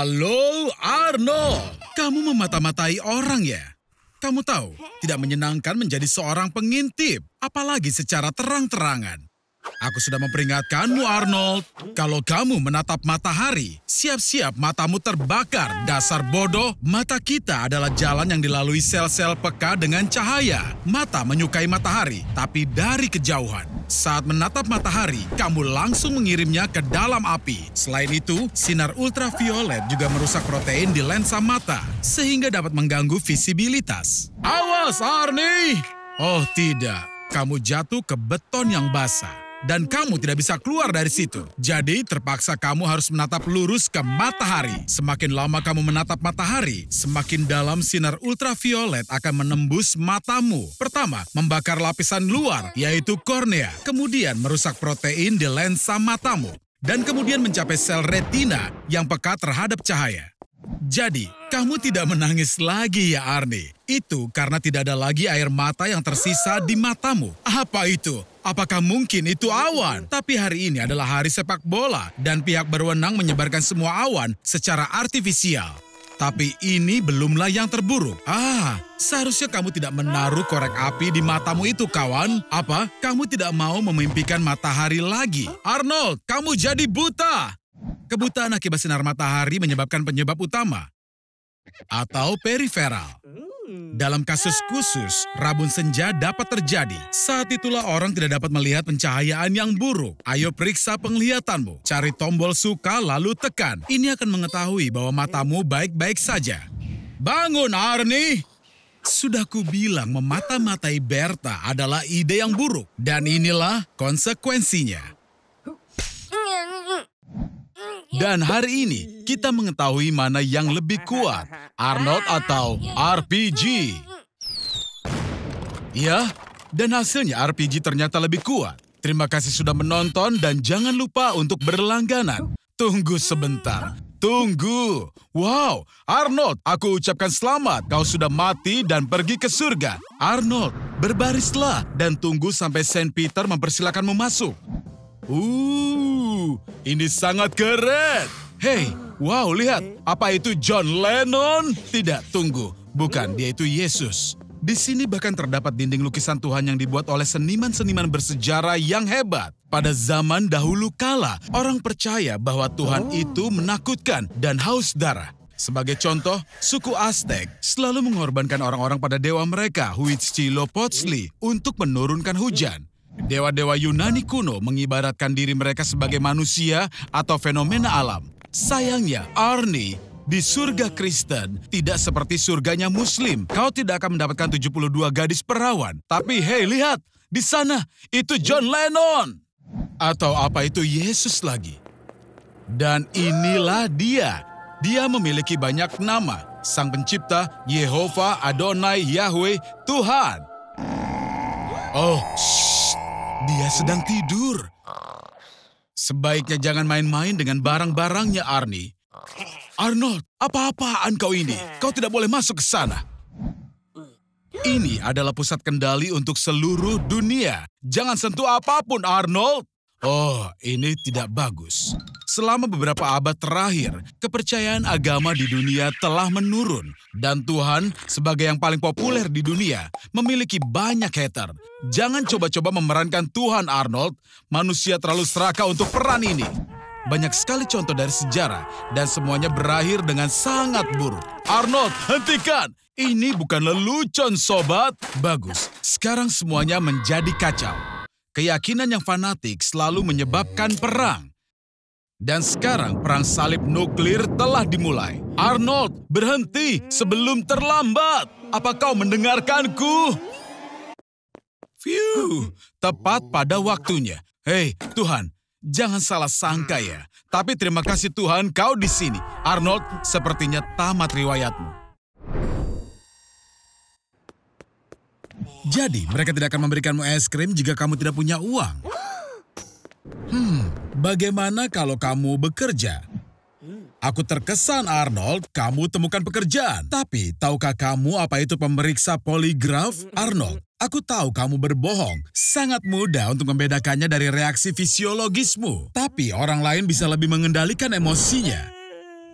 Halo Arno, kamu memata-matai orang ya? Kamu tahu, tidak menyenangkan menjadi seorang pengintip, apalagi secara terang-terangan. Aku sudah memperingatkanmu, Arnold. Kalau kamu menatap matahari, siap-siap matamu terbakar. Dasar bodoh, mata kita adalah jalan yang dilalui sel-sel peka dengan cahaya. Mata menyukai matahari, tapi dari kejauhan. Saat menatap matahari, kamu langsung mengirimnya ke dalam api. Selain itu, sinar ultraviolet juga merusak protein di lensa mata, sehingga dapat mengganggu visibilitas. Awas, Arnie! Oh tidak, kamu jatuh ke beton yang basah dan kamu tidak bisa keluar dari situ. Jadi terpaksa kamu harus menatap lurus ke matahari. Semakin lama kamu menatap matahari, semakin dalam sinar ultraviolet akan menembus matamu. Pertama, membakar lapisan luar, yaitu kornea. Kemudian merusak protein di lensa matamu. Dan kemudian mencapai sel retina yang peka terhadap cahaya. Jadi, kamu tidak menangis lagi ya Arne. Itu karena tidak ada lagi air mata yang tersisa di matamu. Apa itu? Apakah mungkin itu awan? Tapi hari ini adalah hari sepak bola dan pihak berwenang menyebarkan semua awan secara artifisial. Tapi ini belumlah yang terburuk. Ah, seharusnya kamu tidak menaruh korek api di matamu itu, kawan. Apa? Kamu tidak mau memimpikan matahari lagi. Arnold, kamu jadi buta. Kebutaan akibat sinar matahari menyebabkan penyebab utama atau periferal. Hmm. Dalam kasus khusus, rabun senja dapat terjadi. Saat itulah orang tidak dapat melihat pencahayaan yang buruk. Ayo periksa penglihatanmu. Cari tombol suka lalu tekan. Ini akan mengetahui bahwa matamu baik-baik saja. Bangun, Arni! Sudah ku bilang memata-matai Berta adalah ide yang buruk. Dan inilah konsekuensinya. Dan hari ini kita mengetahui mana yang lebih kuat, Arnold atau RPG. Ya, dan hasilnya RPG ternyata lebih kuat. Terima kasih sudah menonton dan jangan lupa untuk berlangganan. Tunggu sebentar. Tunggu. Wow, Arnold, aku ucapkan selamat. Kau sudah mati dan pergi ke surga. Arnold, berbarislah dan tunggu sampai Saint Peter mempersilakanmu masuk. Uh ini sangat keren. Hei, wow, lihat. Apa itu John Lennon? Tidak, tunggu. Bukan, dia itu Yesus. Di sini bahkan terdapat dinding lukisan Tuhan yang dibuat oleh seniman-seniman bersejarah yang hebat. Pada zaman dahulu kala, orang percaya bahwa Tuhan oh. itu menakutkan dan haus darah. Sebagai contoh, suku Aztec selalu mengorbankan orang-orang pada dewa mereka, Huitzilopochtli, untuk menurunkan hujan. Dewa-dewa Yunani kuno mengibaratkan diri mereka sebagai manusia atau fenomena alam. Sayangnya, Arni di surga Kristen tidak seperti surganya Muslim. Kau tidak akan mendapatkan 72 gadis perawan. Tapi hei, lihat! Di sana, itu John Lennon! Atau apa itu Yesus lagi? Dan inilah dia. Dia memiliki banyak nama. Sang pencipta, Yehova, Adonai, Yahweh, Tuhan. Oh, shh. Dia sedang tidur. Sebaiknya jangan main-main dengan barang-barangnya, Arnie. Arnold, apa-apaan kau ini? Kau tidak boleh masuk ke sana. Ini adalah pusat kendali untuk seluruh dunia. Jangan sentuh apapun, Arnold. Oh, ini tidak bagus. Selama beberapa abad terakhir, kepercayaan agama di dunia telah menurun dan Tuhan sebagai yang paling populer di dunia memiliki banyak hater. Jangan coba-coba memerankan Tuhan Arnold, manusia terlalu serakah untuk peran ini. Banyak sekali contoh dari sejarah dan semuanya berakhir dengan sangat buruk. Arnold, hentikan! Ini bukan lelucon, sobat. Bagus, sekarang semuanya menjadi kacau. Keyakinan yang fanatik selalu menyebabkan perang. Dan sekarang perang salib nuklir telah dimulai. Arnold, berhenti sebelum terlambat. Apa kau mendengarkanku? Phew, tepat pada waktunya. Hei, Tuhan, jangan salah sangka ya. Tapi terima kasih Tuhan kau di sini. Arnold, sepertinya tamat riwayatmu. Jadi, mereka tidak akan memberikanmu es krim jika kamu tidak punya uang. Hmm, bagaimana kalau kamu bekerja? Aku terkesan, Arnold. Kamu temukan pekerjaan. Tapi, tahukah kamu apa itu pemeriksa poligraf? Arnold, aku tahu kamu berbohong. Sangat mudah untuk membedakannya dari reaksi fisiologismu. Tapi, orang lain bisa lebih mengendalikan emosinya.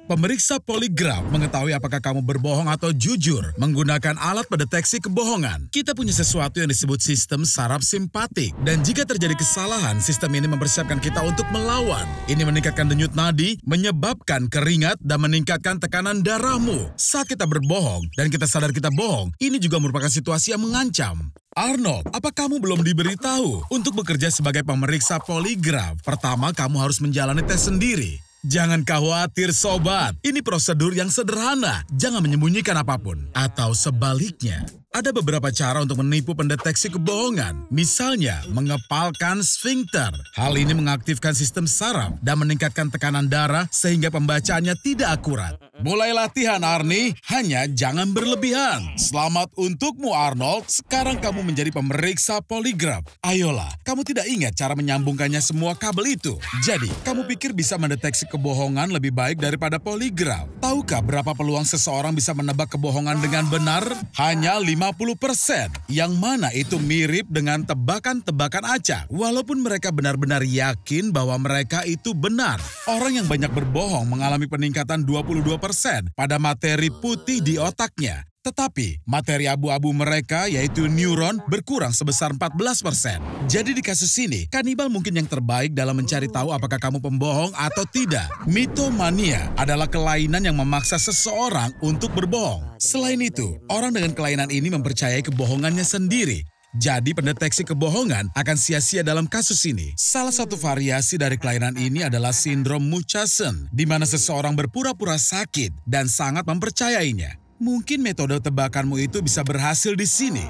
Pemeriksa poligraf mengetahui apakah kamu berbohong atau jujur menggunakan alat pendeteksi kebohongan. Kita punya sesuatu yang disebut sistem saraf simpatik. Dan jika terjadi kesalahan, sistem ini mempersiapkan kita untuk melawan. Ini meningkatkan denyut nadi, menyebabkan keringat, dan meningkatkan tekanan darahmu. Saat kita berbohong dan kita sadar kita bohong, ini juga merupakan situasi yang mengancam. Arnold, apa kamu belum diberitahu? Untuk bekerja sebagai pemeriksa poligraf, pertama kamu harus menjalani tes sendiri. Jangan khawatir sobat, ini prosedur yang sederhana. Jangan menyembunyikan apapun. Atau sebaliknya, ada beberapa cara untuk menipu pendeteksi kebohongan, misalnya mengepalkan sphincter. Hal ini mengaktifkan sistem saraf dan meningkatkan tekanan darah sehingga pembacaannya tidak akurat. Mulai latihan Arni, hanya jangan berlebihan. Selamat untukmu Arnold, sekarang kamu menjadi pemeriksa poligraf. Ayolah, kamu tidak ingat cara menyambungkannya semua kabel itu. Jadi, kamu pikir bisa mendeteksi kebohongan lebih baik daripada poligraf. Tahukah berapa peluang seseorang bisa menebak kebohongan dengan benar? Hanya 5 50% yang mana itu mirip dengan tebakan-tebakan acak. Walaupun mereka benar-benar yakin bahwa mereka itu benar. Orang yang banyak berbohong mengalami peningkatan 22% pada materi putih di otaknya. Tetapi materi abu-abu mereka yaitu neuron berkurang sebesar 14%. Jadi di kasus ini, kanibal mungkin yang terbaik dalam mencari tahu apakah kamu pembohong atau tidak. Mitomania adalah kelainan yang memaksa seseorang untuk berbohong. Selain itu, orang dengan kelainan ini mempercayai kebohongannya sendiri jadi pendeteksi kebohongan akan sia-sia dalam kasus ini. Salah satu variasi dari kelainan ini adalah sindrom Munchausen, di mana seseorang berpura-pura sakit dan sangat mempercayainya. Mungkin metode tebakanmu itu bisa berhasil di sini.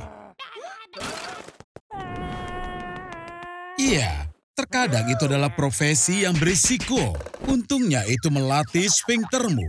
Iya, terkadang itu adalah profesi yang berisiko. Untungnya itu melatih sphinctermu.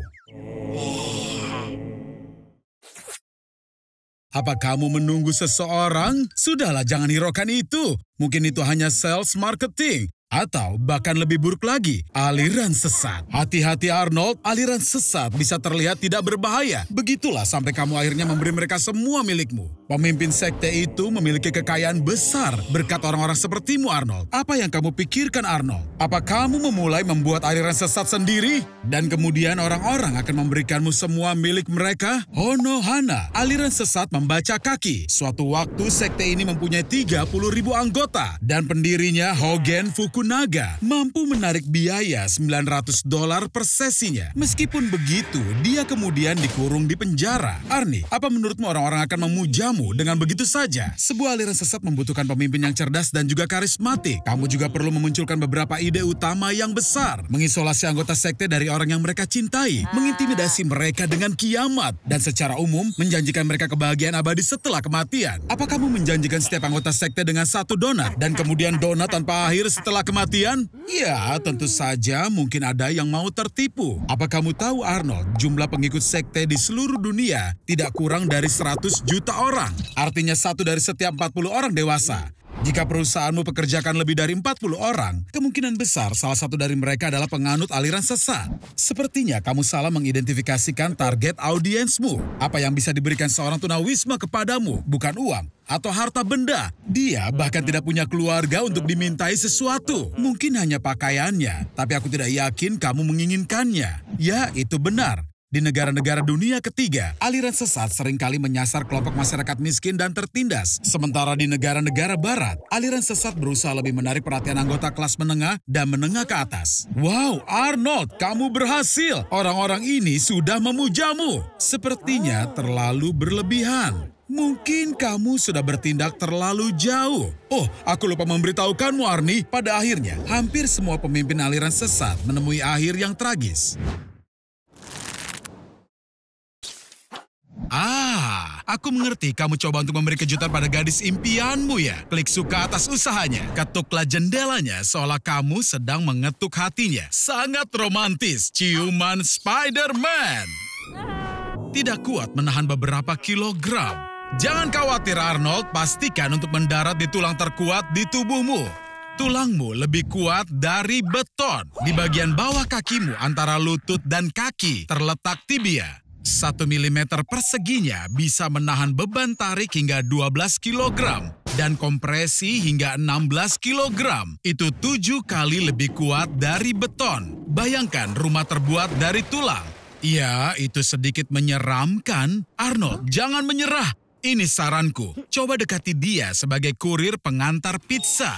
Apa kamu menunggu seseorang? Sudahlah, jangan hiraukan itu. Mungkin itu hanya sales marketing. Atau bahkan lebih buruk lagi, aliran sesat. Hati-hati Arnold, aliran sesat bisa terlihat tidak berbahaya. Begitulah sampai kamu akhirnya memberi mereka semua milikmu. Pemimpin sekte itu memiliki kekayaan besar berkat orang-orang sepertimu Arnold. Apa yang kamu pikirkan Arnold? Apa kamu memulai membuat aliran sesat sendiri? Dan kemudian orang-orang akan memberikanmu semua milik mereka? Oh aliran sesat membaca kaki. Suatu waktu sekte ini mempunyai 30 ribu anggota. Dan pendirinya Hogan Fuku suku mampu menarik biaya 900 dolar per sesinya. Meskipun begitu, dia kemudian dikurung di penjara. Arni, apa menurutmu orang-orang akan memujamu dengan begitu saja? Sebuah aliran sesat membutuhkan pemimpin yang cerdas dan juga karismatik. Kamu juga perlu memunculkan beberapa ide utama yang besar. Mengisolasi anggota sekte dari orang yang mereka cintai. Ah. Mengintimidasi mereka dengan kiamat. Dan secara umum, menjanjikan mereka kebahagiaan abadi setelah kematian. Apa kamu menjanjikan setiap anggota sekte dengan satu donat? Dan kemudian donat tanpa akhir setelah kematian? Ya, tentu saja mungkin ada yang mau tertipu. Apa kamu tahu Arnold, jumlah pengikut sekte di seluruh dunia tidak kurang dari 100 juta orang. Artinya satu dari setiap 40 orang dewasa. Jika perusahaanmu pekerjakan lebih dari 40 orang, kemungkinan besar salah satu dari mereka adalah penganut aliran sesat. Sepertinya kamu salah mengidentifikasikan target audiensmu. Apa yang bisa diberikan seorang tunawisma kepadamu bukan uang atau harta benda. Dia bahkan tidak punya keluarga untuk dimintai sesuatu. Mungkin hanya pakaiannya, tapi aku tidak yakin kamu menginginkannya. Ya, itu benar. Di negara-negara dunia ketiga, aliran sesat seringkali menyasar kelompok masyarakat miskin dan tertindas. Sementara di negara-negara barat, aliran sesat berusaha lebih menarik perhatian anggota kelas menengah dan menengah ke atas. Wow, Arnold, kamu berhasil. Orang-orang ini sudah memujamu. Sepertinya terlalu berlebihan. Mungkin kamu sudah bertindak terlalu jauh. Oh, aku lupa memberitahukanmu, Arni. Pada akhirnya, hampir semua pemimpin aliran sesat menemui akhir yang tragis. Aku mengerti kamu coba untuk memberi kejutan pada gadis impianmu ya. Klik suka atas usahanya. Ketuklah jendelanya seolah kamu sedang mengetuk hatinya. Sangat romantis, ciuman Spider-Man. Tidak kuat menahan beberapa kilogram. Jangan khawatir Arnold, pastikan untuk mendarat di tulang terkuat di tubuhmu tulangmu lebih kuat dari beton. Di bagian bawah kakimu antara lutut dan kaki terletak tibia. 1 mm perseginya bisa menahan beban tarik hingga 12 kg dan kompresi hingga 16 kg. Itu tujuh kali lebih kuat dari beton. Bayangkan rumah terbuat dari tulang. Ya, itu sedikit menyeramkan. Arnold, jangan menyerah. Ini saranku. Coba dekati dia sebagai kurir pengantar pizza.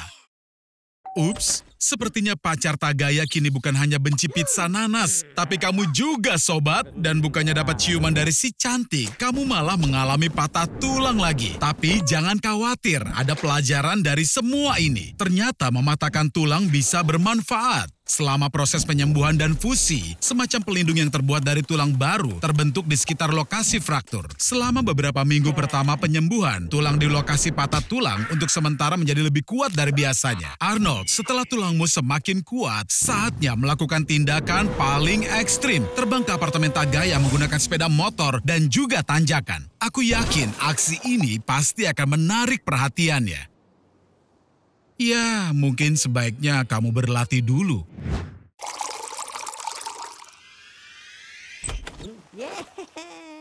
Ups, Sepertinya pacar Tagaya kini bukan hanya benci pizza nanas, tapi kamu juga sobat. Dan bukannya dapat ciuman dari si cantik, kamu malah mengalami patah tulang lagi. Tapi jangan khawatir, ada pelajaran dari semua ini. Ternyata mematakan tulang bisa bermanfaat. Selama proses penyembuhan dan fusi, semacam pelindung yang terbuat dari tulang baru terbentuk di sekitar lokasi fraktur. Selama beberapa minggu pertama penyembuhan, tulang di lokasi patah tulang untuk sementara menjadi lebih kuat dari biasanya. Arnold, setelah tulangmu semakin kuat, saatnya melakukan tindakan paling ekstrim. Terbang ke apartemen Tagaya menggunakan sepeda motor dan juga tanjakan. Aku yakin aksi ini pasti akan menarik perhatiannya. Ya, mungkin sebaiknya kamu berlatih dulu.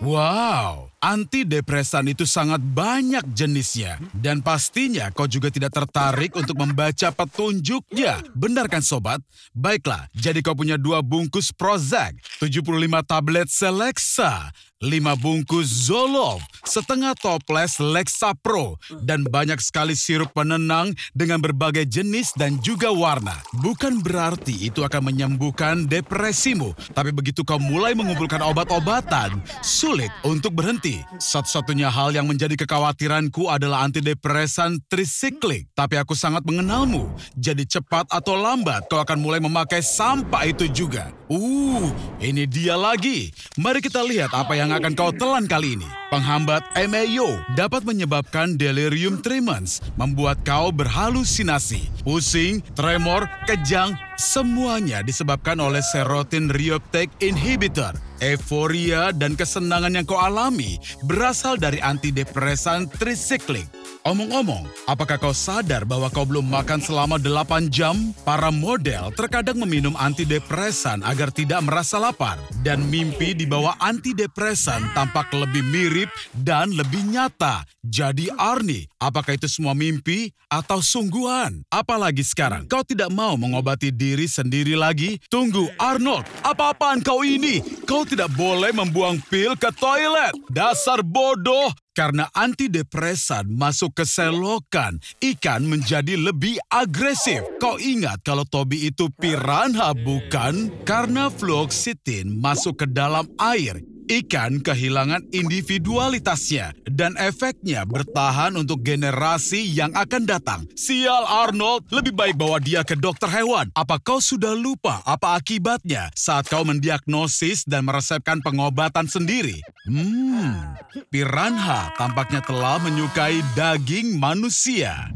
Wow! Antidepresan itu sangat banyak jenisnya. Dan pastinya kau juga tidak tertarik untuk membaca petunjuknya. benarkan sobat? Baiklah, jadi kau punya dua bungkus Prozac, 75 tablet Selexa, 5 bungkus Zoloft, setengah toples Lexapro, dan banyak sekali sirup penenang dengan berbagai jenis dan juga warna. Bukan berarti itu akan menyembuhkan depresimu, tapi begitu kau mulai mengumpulkan obat-obatan, sulit untuk berhenti hati. Satu-satunya hal yang menjadi kekhawatiranku adalah antidepresan trisiklik. Tapi aku sangat mengenalmu. Jadi cepat atau lambat, kau akan mulai memakai sampah itu juga. Uh, ini dia lagi. Mari kita lihat apa yang akan kau telan kali ini. Penghambat MAO dapat menyebabkan delirium tremens, membuat kau berhalusinasi, pusing, tremor, kejang, semuanya disebabkan oleh serotin reuptake inhibitor. Euforia dan kesenangan yang kau alami berasal dari antidepresan trisiklik. Omong-omong, apakah kau sadar bahwa kau belum makan selama 8 jam? Para model terkadang meminum antidepresan agar tidak merasa lapar, dan mimpi di bawah antidepresan tampak lebih mirip mirip dan lebih nyata jadi Arni. Apakah itu semua mimpi atau sungguhan? Apalagi sekarang, kau tidak mau mengobati diri sendiri lagi? Tunggu, Arnold, apa-apaan kau ini? Kau tidak boleh membuang pil ke toilet. Dasar bodoh, karena antidepresan masuk ke selokan, ikan menjadi lebih agresif. Kau ingat kalau Toby itu piranha bukan? Karena fluoxetin masuk ke dalam air, Ikan kehilangan individualitasnya dan efeknya bertahan untuk generasi yang akan datang. Sial Arnold, lebih baik bawa dia ke dokter hewan. Apa kau sudah lupa apa akibatnya saat kau mendiagnosis dan meresepkan pengobatan sendiri? Hmm, piranha tampaknya telah menyukai daging manusia.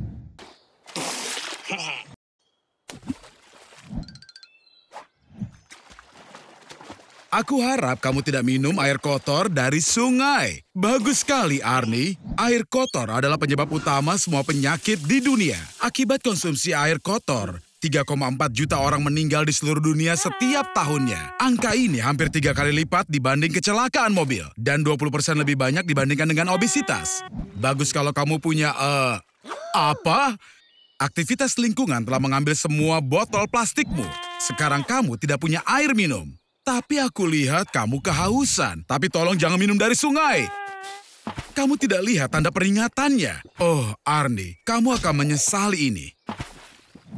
Aku harap kamu tidak minum air kotor dari sungai. Bagus sekali, Arnie. Air kotor adalah penyebab utama semua penyakit di dunia. Akibat konsumsi air kotor, 3,4 juta orang meninggal di seluruh dunia setiap tahunnya. Angka ini hampir tiga kali lipat dibanding kecelakaan mobil. Dan 20% lebih banyak dibandingkan dengan obesitas. Bagus kalau kamu punya, uh, apa? Aktivitas lingkungan telah mengambil semua botol plastikmu. Sekarang kamu tidak punya air minum. Tapi aku lihat kamu kehausan. Tapi tolong jangan minum dari sungai. Kamu tidak lihat tanda peringatannya. Oh, Arni, kamu akan menyesali ini.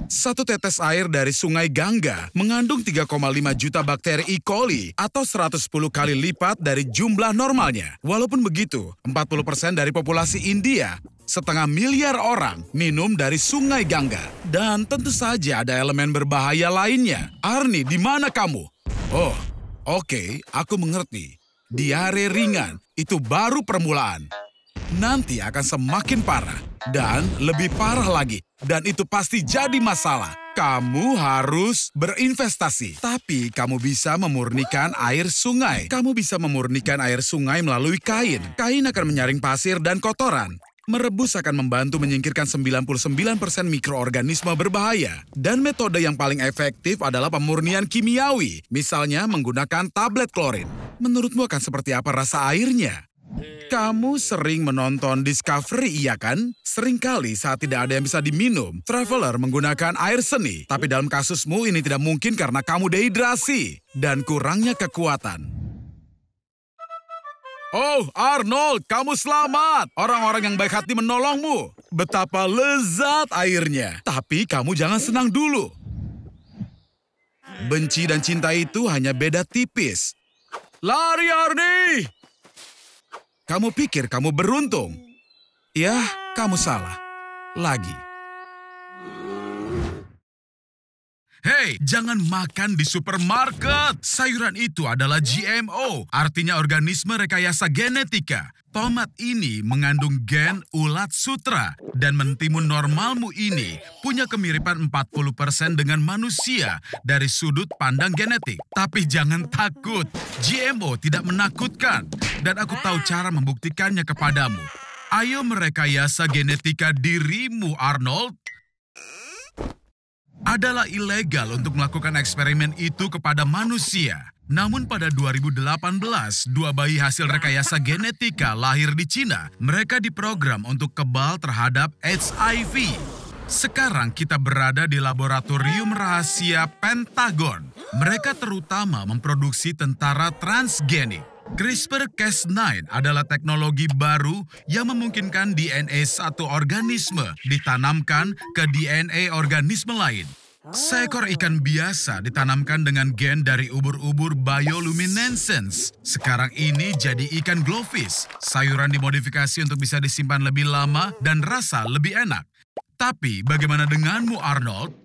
Satu tetes air dari sungai Gangga mengandung 3,5 juta bakteri E. coli atau 110 kali lipat dari jumlah normalnya. Walaupun begitu, 40% persen dari populasi India, setengah miliar orang, minum dari sungai Gangga. Dan tentu saja ada elemen berbahaya lainnya. Arni, di mana kamu? Oh, oke, okay, aku mengerti. Diare ringan itu baru permulaan. Nanti akan semakin parah dan lebih parah lagi. Dan itu pasti jadi masalah. Kamu harus berinvestasi, tapi kamu bisa memurnikan air sungai. Kamu bisa memurnikan air sungai melalui kain. Kain akan menyaring pasir dan kotoran. Merebus akan membantu menyingkirkan 99% mikroorganisme berbahaya. Dan metode yang paling efektif adalah pemurnian kimiawi, misalnya menggunakan tablet klorin. Menurutmu akan seperti apa rasa airnya? Kamu sering menonton Discovery, iya kan? Seringkali saat tidak ada yang bisa diminum, traveler menggunakan air seni. Tapi dalam kasusmu ini tidak mungkin karena kamu dehidrasi dan kurangnya kekuatan. Oh, Arnold, kamu selamat. Orang-orang yang baik hati menolongmu. Betapa lezat airnya. Tapi kamu jangan senang dulu. Benci dan cinta itu hanya beda tipis. Lari, Arni! Kamu pikir kamu beruntung? Ya, kamu salah. Lagi. Hei, jangan makan di supermarket. Sayuran itu adalah GMO, artinya organisme rekayasa genetika. Tomat ini mengandung gen ulat sutra dan mentimun normalmu ini punya kemiripan 40% dengan manusia dari sudut pandang genetik. Tapi jangan takut, GMO tidak menakutkan dan aku tahu cara membuktikannya kepadamu. Ayo merekayasa genetika dirimu, Arnold adalah ilegal untuk melakukan eksperimen itu kepada manusia. Namun pada 2018, dua bayi hasil rekayasa genetika lahir di Cina. Mereka diprogram untuk kebal terhadap HIV. Sekarang kita berada di laboratorium rahasia Pentagon. Mereka terutama memproduksi tentara transgenik. CRISPR-Cas9 adalah teknologi baru yang memungkinkan DNA satu organisme ditanamkan ke DNA organisme lain. Seekor ikan biasa ditanamkan dengan gen dari ubur-ubur bioluminescence. Sekarang ini jadi ikan glowfish. Sayuran dimodifikasi untuk bisa disimpan lebih lama dan rasa lebih enak. Tapi bagaimana denganmu Arnold?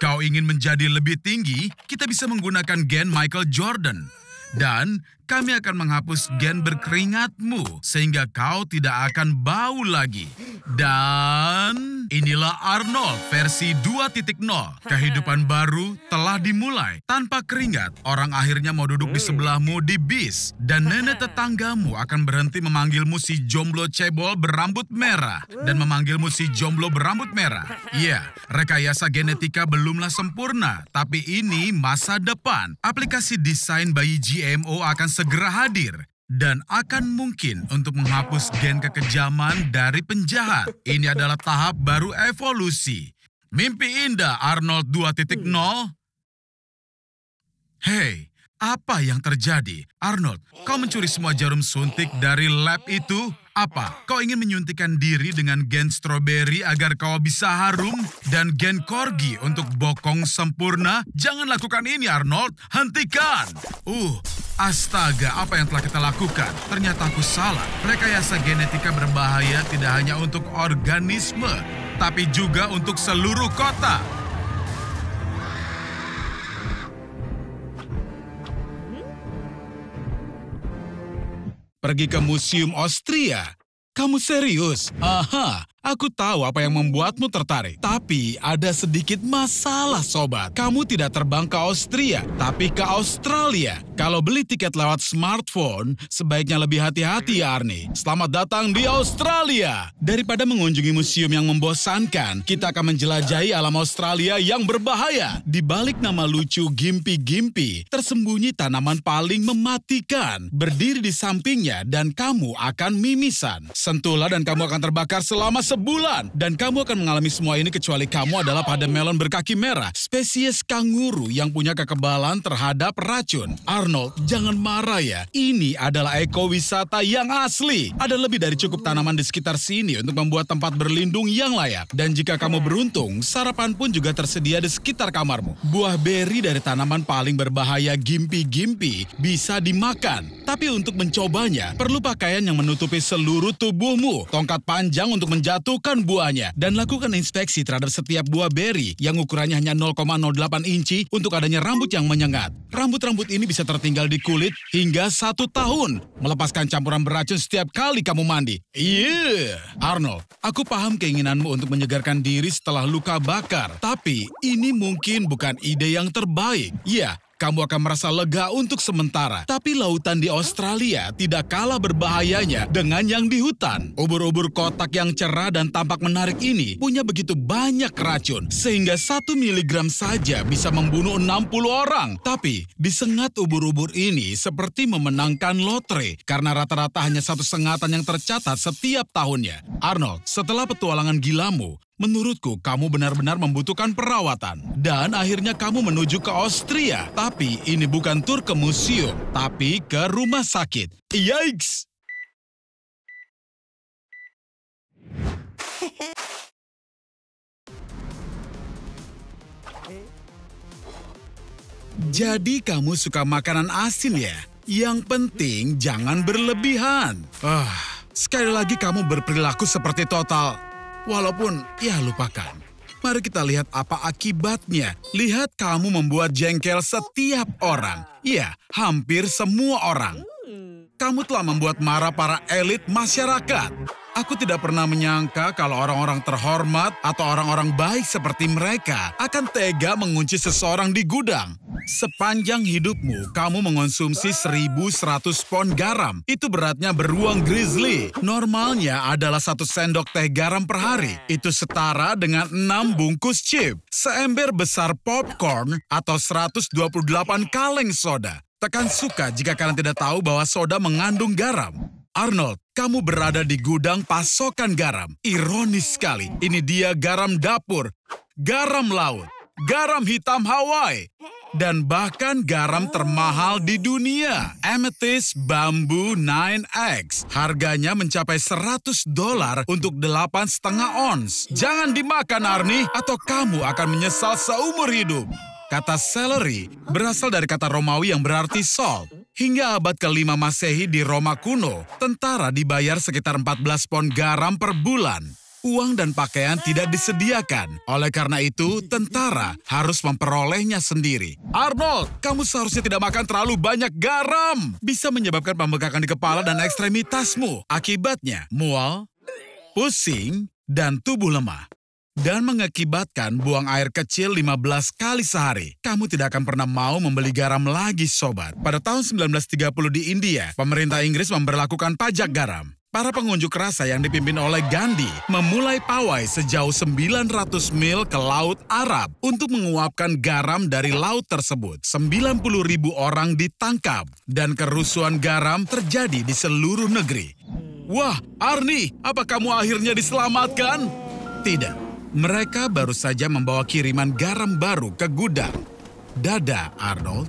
Kau ingin menjadi lebih tinggi, kita bisa menggunakan gen Michael Jordan. Dan kami akan menghapus gen berkeringatmu sehingga kau tidak akan bau lagi. Dan inilah Arnold versi 2.0. Kehidupan baru telah dimulai. Tanpa keringat, orang akhirnya mau duduk di sebelahmu di bis. Dan nenek tetanggamu akan berhenti memanggilmu si jomblo cebol berambut merah. Dan memanggilmu si jomblo berambut merah. Iya, rekayasa genetika belumlah sempurna. Tapi ini masa depan. Aplikasi desain bayi GMO akan segera hadir dan akan mungkin untuk menghapus gen kekejaman dari penjahat. Ini adalah tahap baru evolusi. Mimpi indah Arnold 2.0. Hei, apa yang terjadi? Arnold, kau mencuri semua jarum suntik dari lab itu? Apa? Kau ingin menyuntikkan diri dengan gen stroberi agar kau bisa harum dan gen korgi untuk bokong sempurna? Jangan lakukan ini, Arnold. Hentikan. Uh, astaga, apa yang telah kita lakukan? Ternyata aku salah. Rekayasa genetika berbahaya tidak hanya untuk organisme, tapi juga untuk seluruh kota. pergi ke Museum Austria. Kamu serius? Aha, Aku tahu apa yang membuatmu tertarik, tapi ada sedikit masalah sobat. Kamu tidak terbang ke Austria, tapi ke Australia. Kalau beli tiket lewat smartphone, sebaiknya lebih hati-hati Arnie. Selamat datang di Australia. Daripada mengunjungi museum yang membosankan, kita akan menjelajahi alam Australia yang berbahaya. Di balik nama lucu Gimpi-Gimpi, tersembunyi tanaman paling mematikan. Berdiri di sampingnya dan kamu akan mimisan. Sentuhlah dan kamu akan terbakar selama sebulan. Dan kamu akan mengalami semua ini kecuali kamu adalah pada melon berkaki merah, spesies kanguru yang punya kekebalan terhadap racun. Arnold, jangan marah ya. Ini adalah ekowisata yang asli. Ada lebih dari cukup tanaman di sekitar sini untuk membuat tempat berlindung yang layak. Dan jika kamu beruntung, sarapan pun juga tersedia di sekitar kamarmu. Buah beri dari tanaman paling berbahaya gimpi-gimpi bisa dimakan. Tapi untuk mencobanya, perlu pakaian yang menutupi seluruh tubuhmu. Tongkat panjang untuk menjaga satukan buahnya dan lakukan inspeksi terhadap setiap buah beri yang ukurannya hanya 0,08 inci untuk adanya rambut yang menyengat. Rambut-rambut ini bisa tertinggal di kulit hingga satu tahun. Melepaskan campuran beracun setiap kali kamu mandi. Iya, yeah. Arnold, aku paham keinginanmu untuk menyegarkan diri setelah luka bakar. Tapi ini mungkin bukan ide yang terbaik. Iya, yeah, kamu akan merasa lega untuk sementara. Tapi lautan di Australia tidak kalah berbahayanya dengan yang di hutan. Ubur-ubur kotak yang cerah dan tampak menarik ini punya begitu banyak racun, sehingga satu miligram saja bisa membunuh 60 orang. Tapi disengat ubur-ubur ini seperti memenangkan lotre, karena rata-rata hanya satu sengatan yang tercatat setiap tahunnya. Arnold, setelah petualangan gilamu, Menurutku, kamu benar-benar membutuhkan perawatan. Dan akhirnya kamu menuju ke Austria. Tapi ini bukan tur ke museum, tapi ke rumah sakit. Yikes! Jadi kamu suka makanan asin ya? Yang penting jangan berlebihan. Ah, sekali lagi kamu berperilaku seperti total Walaupun ya lupakan. Mari kita lihat apa akibatnya. Lihat kamu membuat jengkel setiap orang. Ya, hampir semua orang. Hmm. Kamu telah membuat marah para elit masyarakat. Aku tidak pernah menyangka kalau orang-orang terhormat atau orang-orang baik seperti mereka akan tega mengunci seseorang di gudang. Sepanjang hidupmu, kamu mengonsumsi 1.100 pon garam. Itu beratnya beruang grizzly. Normalnya adalah satu sendok teh garam per hari. Itu setara dengan 6 bungkus chip, seember besar popcorn, atau 128 kaleng soda. Tekan suka jika kalian tidak tahu bahwa soda mengandung garam. Arnold, kamu berada di gudang pasokan garam. Ironis sekali, ini dia garam dapur, garam laut, garam hitam Hawaii, dan bahkan garam termahal di dunia, Amethyst Bambu 9X. Harganya mencapai 100 dolar untuk setengah ons. Jangan dimakan, Arnie, atau kamu akan menyesal seumur hidup. Kata celery berasal dari kata Romawi yang berarti salt. Hingga abad ke-5 Masehi di Roma kuno, tentara dibayar sekitar 14 pon garam per bulan. Uang dan pakaian tidak disediakan. Oleh karena itu, tentara harus memperolehnya sendiri. Arnold, kamu seharusnya tidak makan terlalu banyak garam. Bisa menyebabkan pembengkakan di kepala dan ekstremitasmu. Akibatnya, mual, pusing, dan tubuh lemah dan mengakibatkan buang air kecil 15 kali sehari. Kamu tidak akan pernah mau membeli garam lagi, sobat. Pada tahun 1930 di India, pemerintah Inggris memperlakukan pajak garam. Para pengunjuk rasa yang dipimpin oleh Gandhi memulai pawai sejauh 900 mil ke Laut Arab untuk menguapkan garam dari laut tersebut. 90 ribu orang ditangkap dan kerusuhan garam terjadi di seluruh negeri. Wah, Arni, apa kamu akhirnya diselamatkan? Tidak, mereka baru saja membawa kiriman garam baru ke gudang. Dada, Arnold.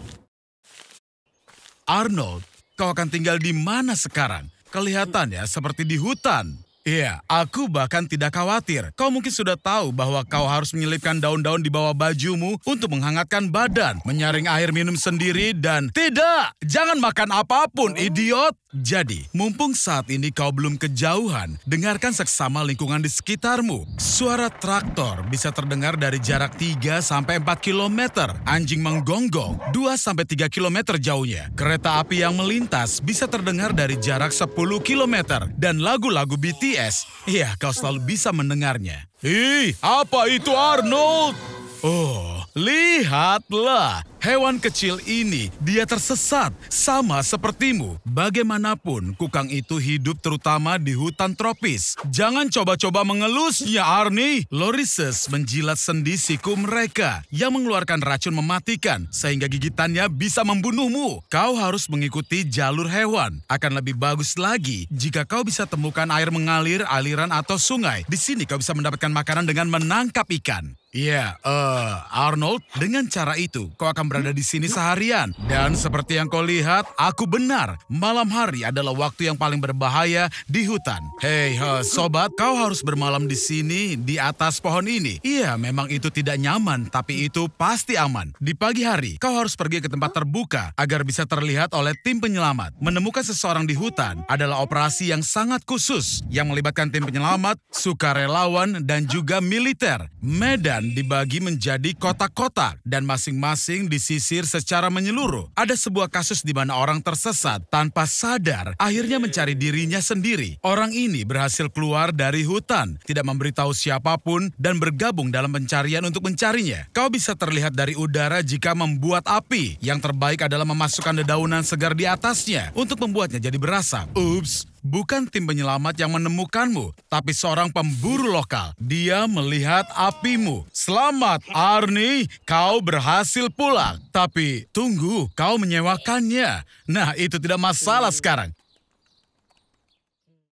Arnold, kau akan tinggal di mana sekarang? Kelihatannya seperti di hutan. Iya, aku bahkan tidak khawatir. Kau mungkin sudah tahu bahwa kau harus menyelipkan daun-daun di bawah bajumu untuk menghangatkan badan, menyaring air minum sendiri, dan... Tidak! Jangan makan apapun, idiot! Jadi, mumpung saat ini kau belum kejauhan, dengarkan seksama lingkungan di sekitarmu. Suara traktor bisa terdengar dari jarak 3 sampai 4 km. Anjing menggonggong 2 sampai 3 km jauhnya. Kereta api yang melintas bisa terdengar dari jarak 10 km dan lagu-lagu BTS. Iya, kau selalu bisa mendengarnya. Ih, apa itu Arnold? Oh, lihatlah, Hewan kecil ini, dia tersesat, sama sepertimu. Bagaimanapun, kukang itu hidup terutama di hutan tropis. Jangan coba-coba mengelusnya, Arnie. Lorises menjilat sendi siku mereka yang mengeluarkan racun mematikan, sehingga gigitannya bisa membunuhmu. Kau harus mengikuti jalur hewan. Akan lebih bagus lagi jika kau bisa temukan air mengalir, aliran atau sungai. Di sini kau bisa mendapatkan makanan dengan menangkap ikan. Iya, yeah, uh, Arnold, dengan cara itu kau akan berada di sini seharian. Dan seperti yang kau lihat, aku benar. Malam hari adalah waktu yang paling berbahaya di hutan. Hei, uh, sobat, kau harus bermalam di sini, di atas pohon ini. Iya, yeah, memang itu tidak nyaman, tapi itu pasti aman. Di pagi hari, kau harus pergi ke tempat terbuka agar bisa terlihat oleh tim penyelamat. Menemukan seseorang di hutan adalah operasi yang sangat khusus yang melibatkan tim penyelamat, sukarelawan, dan juga militer. Medan Kemudian dibagi menjadi kotak-kotak dan masing-masing disisir secara menyeluruh. Ada sebuah kasus di mana orang tersesat tanpa sadar akhirnya mencari dirinya sendiri. Orang ini berhasil keluar dari hutan, tidak memberitahu siapapun dan bergabung dalam pencarian untuk mencarinya. Kau bisa terlihat dari udara jika membuat api. Yang terbaik adalah memasukkan dedaunan segar di atasnya untuk membuatnya jadi berasap. Ups, Bukan tim penyelamat yang menemukanmu, tapi seorang pemburu lokal. Dia melihat apimu. Selamat, Arnie. Kau berhasil pulang. Tapi tunggu, kau menyewakannya. Nah, itu tidak masalah sekarang.